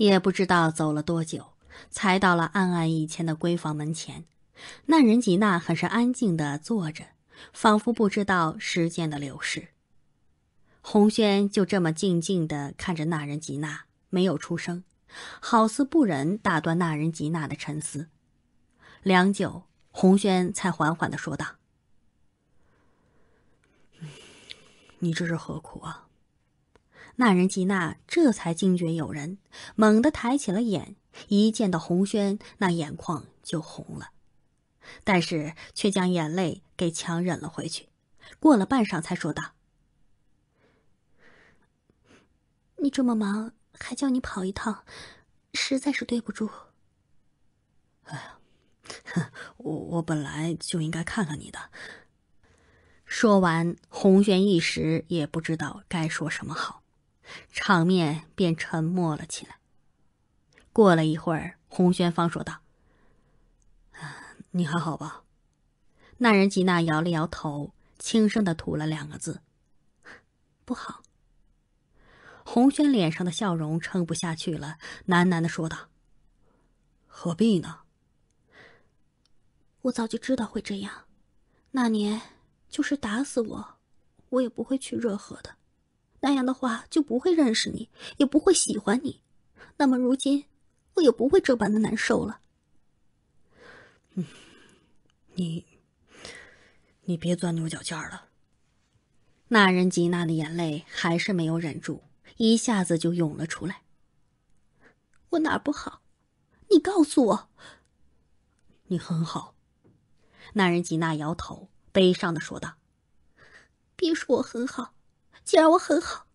也不知道走了多久，才到了安安以前的闺房门前。那人吉娜很是安静的坐着，仿佛不知道时间的流逝。红轩就这么静静的看着那人吉娜，没有出声，好似不忍打断那人吉娜的沉思。良久，红轩才缓缓的说道：“你这是何苦啊？”那人吉娜这才惊觉有人，猛地抬起了眼，一见到红轩，那眼眶就红了，但是却将眼泪给强忍了回去。过了半晌，才说道：“你这么忙，还叫你跑一趟，实在是对不住。”哎呀，我我本来就应该看看你的。说完，红轩一时也不知道该说什么好。场面便沉默了起来。过了一会儿，洪轩方说道：“你还好吧？”那人吉娜摇了摇头，轻声的吐了两个字：“不好。”洪轩脸上的笑容撑不下去了，喃喃的说道：“何必呢？我早就知道会这样。那年就是打死我，我也不会去热河的。”那样的话，就不会认识你，也不会喜欢你。那么如今，我也不会这般的难受了。你，你别钻牛角尖了。那人吉娜的眼泪还是没有忍住，一下子就涌了出来。我哪儿不好？你告诉我。你很好。那人吉娜摇头，悲伤的说道：“别说我很好。”既然我很好，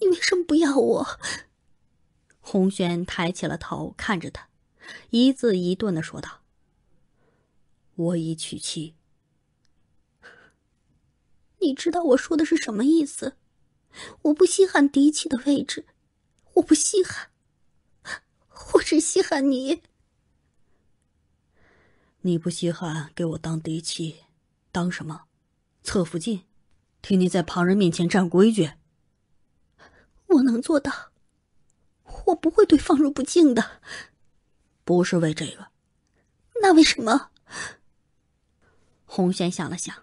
你为什么不要我？红轩抬起了头，看着他，一字一顿的说道：“我已娶妻。”你知道我说的是什么意思？我不稀罕嫡妻的位置，我不稀罕，我只稀罕你。你不稀罕给我当嫡妻，当什么？侧福晋？请你在旁人面前站规矩。我能做到，我不会对方如不敬的。不是为这个，那为什么？红轩想了想，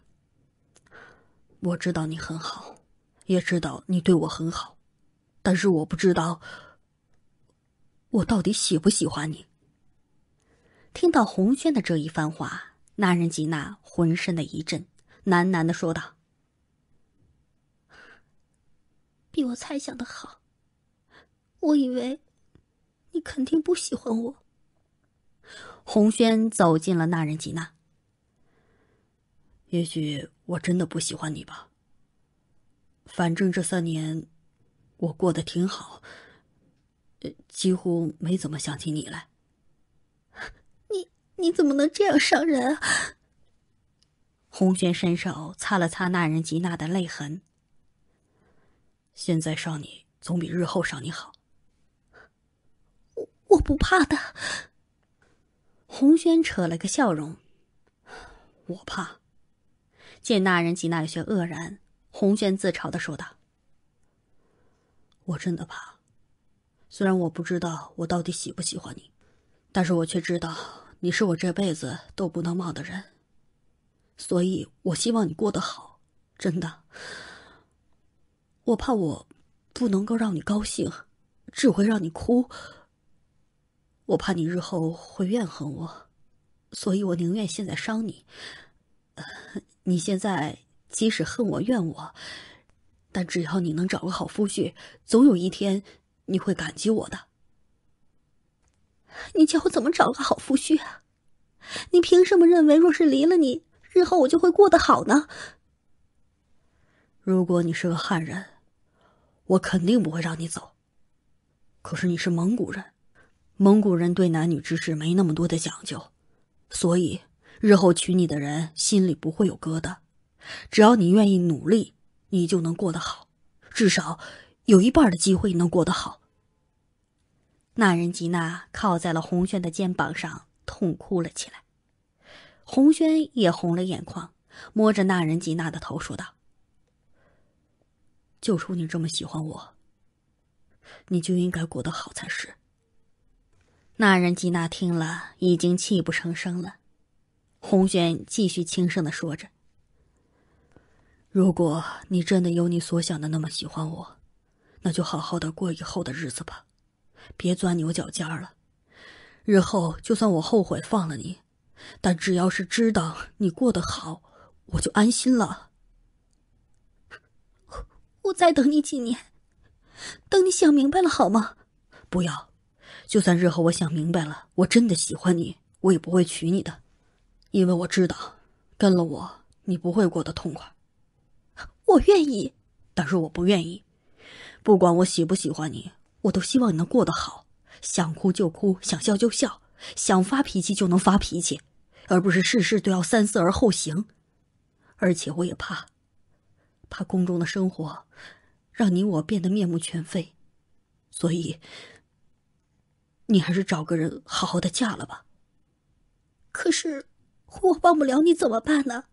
我知道你很好，也知道你对我很好，但是我不知道我到底喜不喜欢你。听到红轩的这一番话，那人吉娜浑身的一震，喃喃的说道。比我猜想的好。我以为你肯定不喜欢我。红轩走进了那人吉娜。也许我真的不喜欢你吧。反正这三年我过得挺好，呃，几乎没怎么想起你来。你你怎么能这样伤人？啊？红轩伸手擦了擦那人吉娜的泪痕。现在上你，总比日后上你好。我我不怕的。红轩扯了个笑容。我怕。见那人挤那有些愕然，红轩自嘲的说道：“我真的怕。虽然我不知道我到底喜不喜欢你，但是我却知道你是我这辈子都不能忘的人。所以我希望你过得好，真的。”我怕我不能够让你高兴，只会让你哭。我怕你日后会怨恨我，所以我宁愿现在伤你。你现在即使恨我怨我，但只要你能找个好夫婿，总有一天你会感激我的。你叫我怎么找个好夫婿啊？你凭什么认为，若是离了你，日后我就会过得好呢？如果你是个汉人。我肯定不会让你走。可是你是蒙古人，蒙古人对男女之事没那么多的讲究，所以日后娶你的人心里不会有疙瘩。只要你愿意努力，你就能过得好，至少有一半的机会能过得好。那人吉娜靠在了红轩的肩膀上，痛哭了起来。红轩也红了眼眶，摸着那人吉娜的头说道。就冲你这么喜欢我，你就应该过得好才是。那人吉娜听了，已经泣不成声了。红玄继续轻声的说着：“如果你真的有你所想的那么喜欢我，那就好好的过以后的日子吧，别钻牛角尖了。日后就算我后悔放了你，但只要是知道你过得好，我就安心了。”我再等你几年，等你想明白了好吗？不要，就算日后我想明白了，我真的喜欢你，我也不会娶你的，因为我知道，跟了我你不会过得痛快。我愿意，但是我不愿意。不管我喜不喜欢你，我都希望你能过得好，想哭就哭，想笑就笑，想发脾气就能发脾气，而不是事事都要三思而后行。而且我也怕。怕宫中的生活让你我变得面目全非，所以你还是找个人好好的嫁了吧。可是我忘不了你，怎么办呢？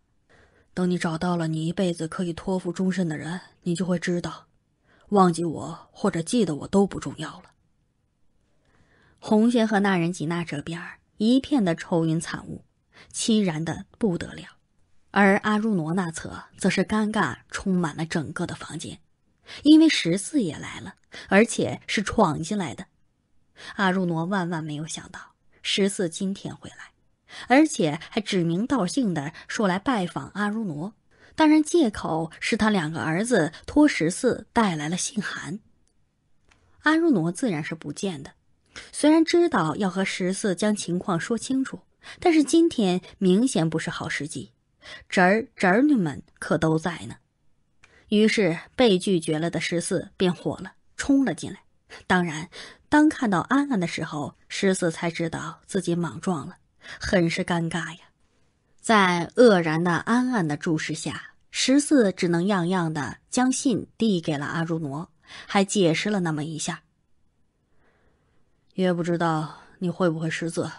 等你找到了你一辈子可以托付终身的人，你就会知道，忘记我或者记得我都不重要了。红线和那人挤那这边一片的愁云惨雾，凄然的不得了。而阿如罗那侧则是尴尬充满了整个的房间，因为十四也来了，而且是闯进来的。阿如罗万万没有想到十四今天会来，而且还指名道姓的说来拜访阿如罗，当然借口是他两个儿子托十四带来了信函。阿如罗自然是不见的，虽然知道要和十四将情况说清楚，但是今天明显不是好时机。侄儿、侄女们可都在呢。于是被拒绝了的十四便火了，冲了进来。当然，当看到安安的时候，十四才知道自己莽撞了，很是尴尬呀。在愕然的安安的注视下，十四只能样样的将信递给了阿如挪，还解释了那么一下。也不知道你会不会识字。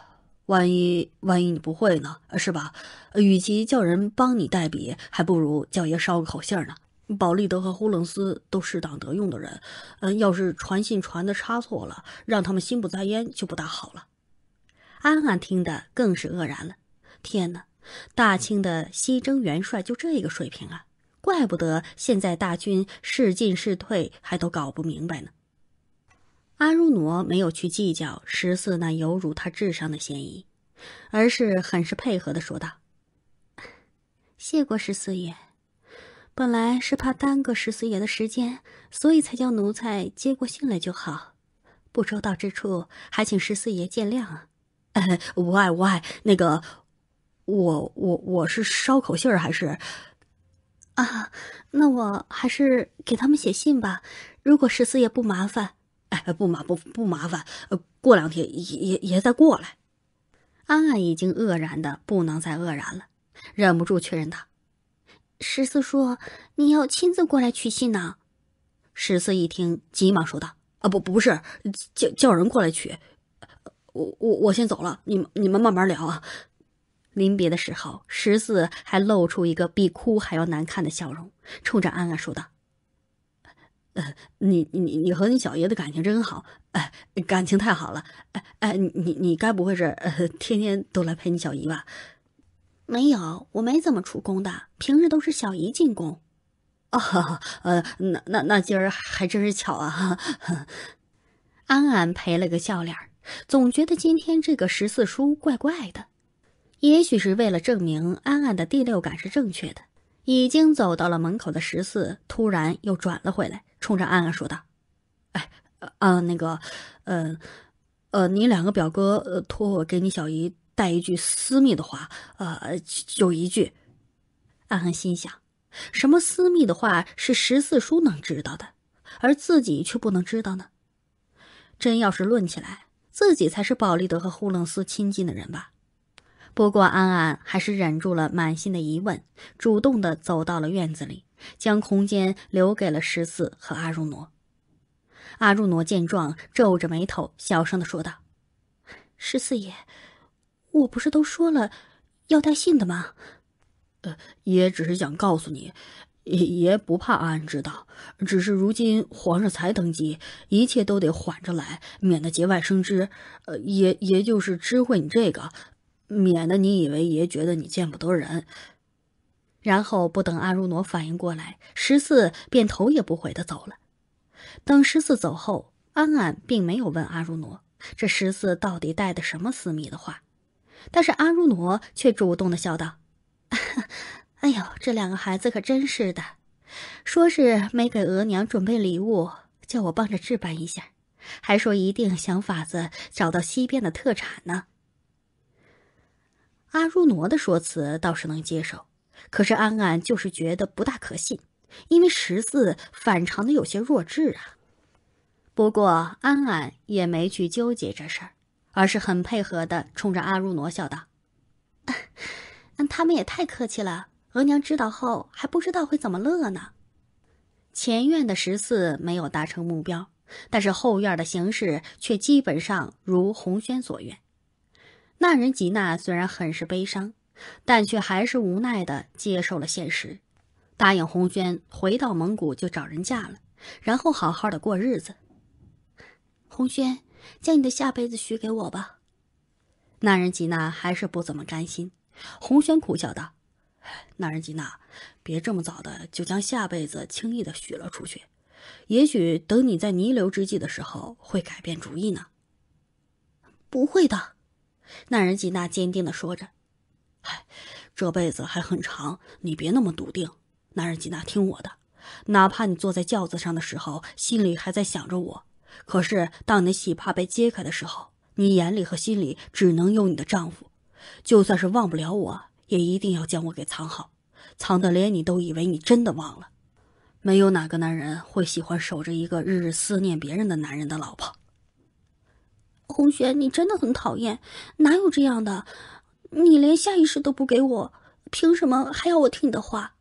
万一万一你不会呢？是吧？与其叫人帮你代笔，还不如叫爷捎个口信呢。保利德和呼伦斯都是当得用的人，嗯，要是传信传的差错了，让他们心不在焉就不大好了。安安听得更是愕然了。天哪，大清的西征元帅就这个水平啊？怪不得现在大军是进是退还都搞不明白呢。阿如诺没有去计较十四那有辱他智商的嫌疑，而是很是配合的说道：“谢过十四爷，本来是怕耽搁十四爷的时间，所以才叫奴才接过信来就好。不周到之处，还请十四爷见谅啊。”“无碍无碍，那个，我我我是捎口信儿还是？啊，那我还是给他们写信吧。如果十四爷不麻烦。”哎，不麻不不麻烦，过两天也也也再过来。安安已经愕然的不能再愕然了，忍不住确认道：“十四叔，你要亲自过来取信呢？”十四一听，急忙说道：“啊，不不是，叫叫人过来取。我我我先走了，你们你们慢慢聊啊。”临别的时候，十四还露出一个比哭还要难看的笑容，冲着安安说道。呃，你你你和你小爷的感情真好，哎，感情太好了，哎哎，你你该不会是呃，天天都来陪你小姨吧？没有，我没怎么出宫的，平日都是小姨进宫。啊，呃，那那那今儿还真是巧啊！安安赔了个笑脸，总觉得今天这个十四叔怪怪的。也许是为了证明安安的第六感是正确的，已经走到了门口的十四突然又转了回来。冲着安安说道：“哎，安那个，嗯，呃，你两个表哥托我给你小姨带一句私密的话，呃，就一句。”安安心想：“什么私密的话是十四叔能知道的，而自己却不能知道呢？真要是论起来，自己才是保利德和呼楞斯亲近的人吧？”不过安安还是忍住了满心的疑问，主动的走到了院子里。将空间留给了十四和阿如诺。阿如诺见状，皱着眉头，小声的说道：“十四爷，我不是都说了要带信的吗？呃，爷只是想告诉你，爷不怕阿安知道。只是如今皇上才登基，一切都得缓着来，免得节外生枝。呃，爷也就是知会你这个，免得你以为爷觉得你见不得人。”然后不等阿如挪反应过来，十四便头也不回的走了。等十四走后，安安并没有问阿如挪这十四到底带的什么私密的话，但是阿如挪却主动的笑道：“ 哎呦，这两个孩子可真是的，说是没给额娘准备礼物，叫我帮着置办一下，还说一定想法子找到西边的特产呢。”阿如挪的说辞倒是能接受。可是安安就是觉得不大可信，因为十四反常的有些弱智啊。不过安安也没去纠结这事儿，而是很配合的冲着阿如挪笑道：“他们也太客气了，额娘知道后还不知道会怎么乐呢。”前院的十四没有达成目标，但是后院的形势却基本上如红轩所愿。那人吉娜虽然很是悲伤。但却还是无奈的接受了现实，答应红轩回到蒙古就找人嫁了，然后好好的过日子。红轩，将你的下辈子许给我吧。那人吉娜还是不怎么甘心。红轩苦笑道：“那人吉娜，别这么早的就将下辈子轻易的许了出去，也许等你在弥留之际的时候会改变主意呢。”不会的，那人吉娜坚定的说着。哎，这辈子还很长，你别那么笃定。男人吉娜，听我的，哪怕你坐在轿子上的时候，心里还在想着我，可是当你喜帕被揭开的时候，你眼里和心里只能有你的丈夫。就算是忘不了我，也一定要将我给藏好，藏得连你都以为你真的忘了。没有哪个男人会喜欢守着一个日日思念别人的男人的老婆。红雪，你真的很讨厌，哪有这样的？你连下意识都不给我，凭什么还要我听你的话？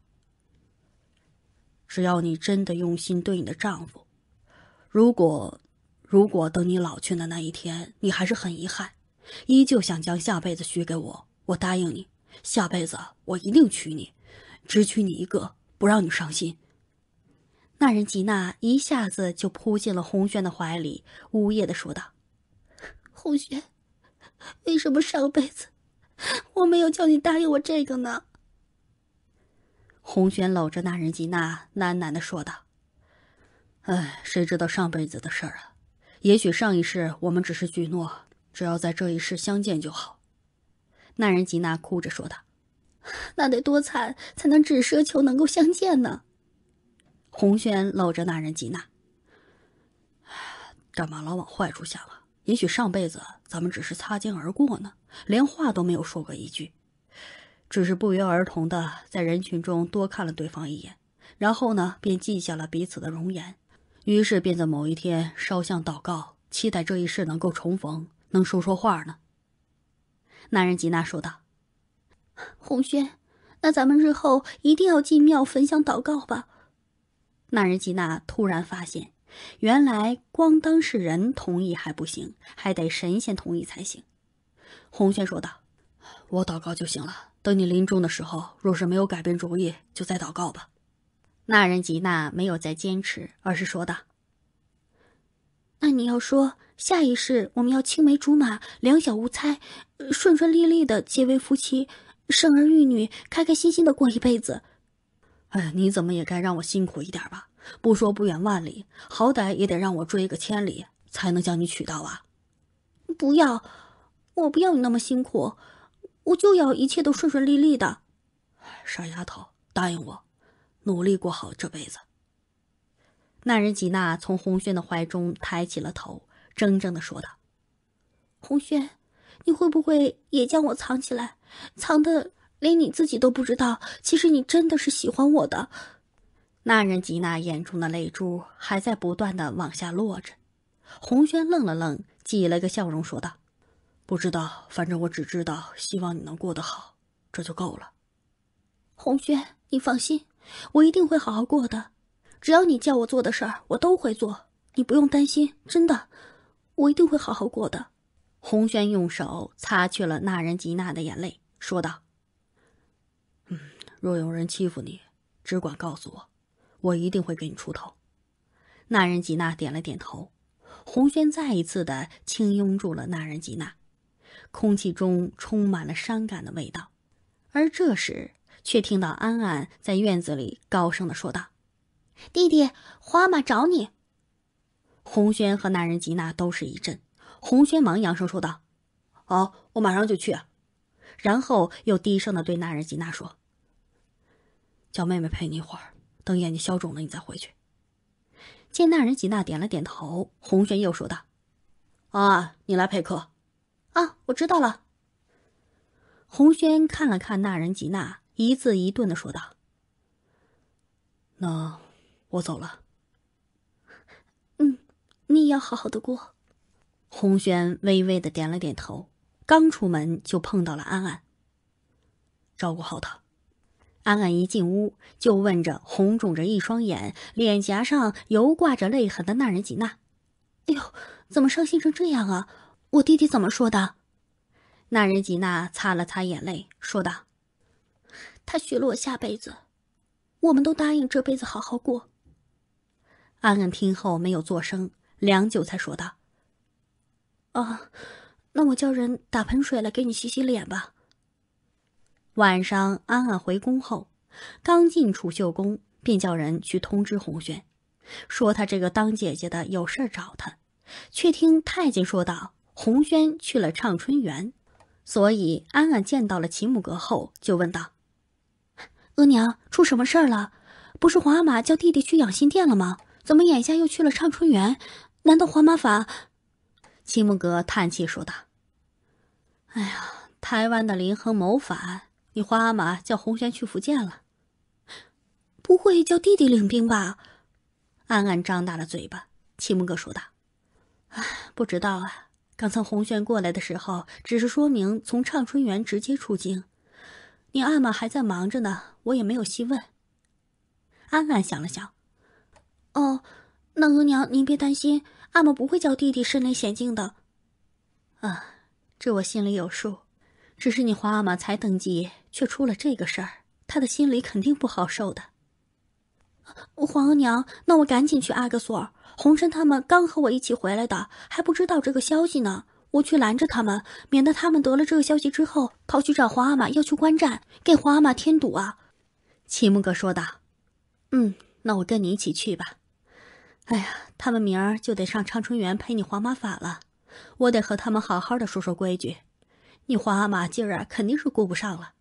只要你真的用心对你的丈夫，如果，如果等你老去的那一天，你还是很遗憾，依旧想将下辈子许给我，我答应你，下辈子我一定娶你，只娶你一个，不让你伤心。那人吉娜一下子就扑进了红轩的怀里，呜咽的说道：“ 红轩，为什么上辈子？” 我没有叫你答应我这个呢。红轩搂着那人吉娜，喃喃的说道：“哎，谁知道上辈子的事儿啊？也许上一世我们只是许诺，只要在这一世相见就好。”那人吉娜哭着说道：“那得多惨，才能只奢求能够相见呢？”红轩搂着那人吉娜：“唉，干嘛老往坏处想啊？也许上辈子咱们只是擦肩而过呢。”连话都没有说过一句，只是不约而同的在人群中多看了对方一眼，然后呢，便记下了彼此的容颜，于是便在某一天烧香祷告，期待这一世能够重逢，能说说话呢。那人吉娜说道：“红轩，那咱们日后一定要进庙焚香祷告吧。”那人吉娜突然发现，原来光当事人同意还不行，还得神仙同意才行。洪轩说道：“我祷告就行了。等你临终的时候，若是没有改变主意，就再祷告吧。”那人吉娜没有再坚持，而是说道：“那你要说，下一世我们要青梅竹马，两小无猜，顺顺利利的结为夫妻，生儿育女，开开心心的过一辈子。哎，你怎么也该让我辛苦一点吧？不说不远万里，好歹也得让我追个千里，才能将你娶到啊！”不要。我不要你那么辛苦，我就要一切都顺顺利利的。傻丫头，答应我，努力过好这辈子。那人吉娜从红轩的怀中抬起了头，怔怔的说道：“红轩，你会不会也将我藏起来，藏的连你自己都不知道？其实你真的是喜欢我的。”那人吉娜眼中的泪珠还在不断的往下落着。红轩愣了愣，挤了个笑容说道。不知道，反正我只知道，希望你能过得好，这就够了。红轩，你放心，我一定会好好过的。只要你叫我做的事儿，我都会做，你不用担心。真的，我一定会好好过的。红轩用手擦去了那人吉娜的眼泪，说道：“嗯，若有人欺负你，只管告诉我，我一定会给你出头。”那人吉娜点了点头。红轩再一次的轻拥住了那人吉娜。空气中充满了伤感的味道，而这时却听到安安在院子里高声的说道：“弟弟，花妈找你。”红轩和那人吉娜都是一震，红轩忙扬声说道：“哦，我马上就去。”然后又低声的对那人吉娜说：“叫妹妹陪你一会儿，等眼睛消肿了你再回去。”见那人吉娜点了点头，红轩又说道：“安安，你来陪客。”啊，我知道了。红轩看了看那人吉娜，一字一顿的说道：“那我走了。”“嗯，你也要好好的过。”红轩微微的点了点头，刚出门就碰到了安安。“照顾好他。”安安一进屋就问着红肿着一双眼、脸颊上犹挂着泪痕的那人吉娜：“哎呦，怎么伤心成这样啊？”我弟弟怎么说的？那人吉娜擦了擦眼泪，说道：“他许了我下辈子，我们都答应这辈子好好过。”安安听后没有作声，良久才说道：“啊，那我叫人打盆水来给你洗洗脸吧。”晚上，安安回宫后，刚进储秀宫，便叫人去通知红轩，说他这个当姐姐的有事儿找他，却听太监说道。红轩去了畅春园，所以安安见到了齐木格后，就问道：“额娘，出什么事儿了？不是皇阿玛叫弟弟去养心殿了吗？怎么眼下又去了畅春园？难道皇阿玛反？”齐木格叹气说道：“哎呀，台湾的林亨谋反，你皇阿玛叫红轩去福建了，不会叫弟弟领兵吧？”安安张大了嘴巴。齐木格说道：“哎，不知道啊。”刚从红轩过来的时候，只是说明从畅春园直接出京。你阿玛还在忙着呢，我也没有细问。安安想了想，哦，那额娘您别担心，阿玛不会叫弟弟身临险境的。啊，这我心里有数。只是你皇阿玛才登基，却出了这个事儿，他的心里肯定不好受的。皇额娘，那我赶紧去阿哥所。红尘他们刚和我一起回来的，还不知道这个消息呢。我去拦着他们，免得他们得了这个消息之后跑去找皇阿玛要去观战，给皇阿玛添堵啊。齐木格说道：“嗯，那我跟你一起去吧。哎呀，他们明儿就得上畅春园陪你皇阿玛了，我得和他们好好的说说规矩。你皇阿玛今儿啊肯定是顾不上了。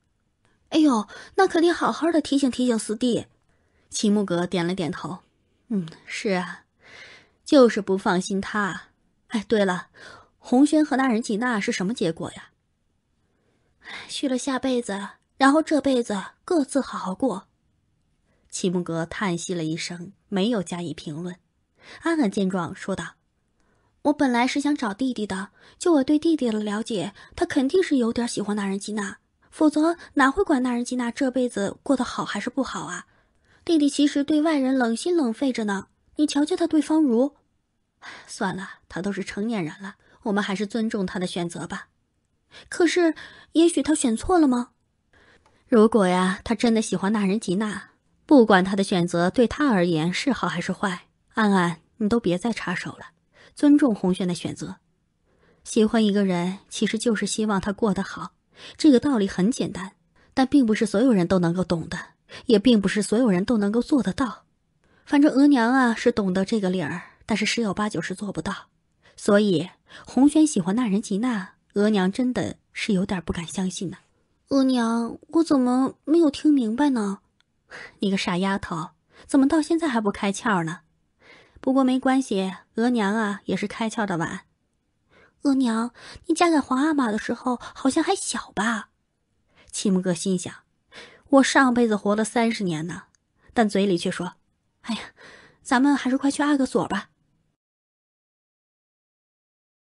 哎呦，那可得好好的提醒提醒四弟。”齐木格点了点头：“嗯，是啊。”就是不放心他。哎，对了，红轩和那人吉娜是什么结果呀？续了下辈子，然后这辈子各自好好过。齐木格叹息了一声，没有加以评论。安安见状说道：“我本来是想找弟弟的，就我对弟弟的了解，他肯定是有点喜欢那人吉娜，否则哪会管那人吉娜这辈子过得好还是不好啊？弟弟其实对外人冷心冷肺着呢，你瞧瞧他对方如。”算了，他都是成年人了，我们还是尊重他的选择吧。可是，也许他选错了吗？如果呀，他真的喜欢那人吉娜，不管他的选择对他而言是好还是坏，安安，你都别再插手了，尊重红轩的选择。喜欢一个人，其实就是希望他过得好，这个道理很简单，但并不是所有人都能够懂的，也并不是所有人都能够做得到。反正额娘啊，是懂得这个理儿。但是十有八九是做不到，所以红轩喜欢那人吉娜，额娘真的是有点不敢相信呢。额娘，我怎么没有听明白呢？你 个傻丫头，怎么到现在还不开窍呢？不过没关系，额娘啊也是开窍的晚。额娘，你嫁给皇阿玛的时候好像还小吧？齐木哥心想，我上辈子活了三十年呢，但嘴里却说：“哎呀，咱们还是快去阿哥所吧。”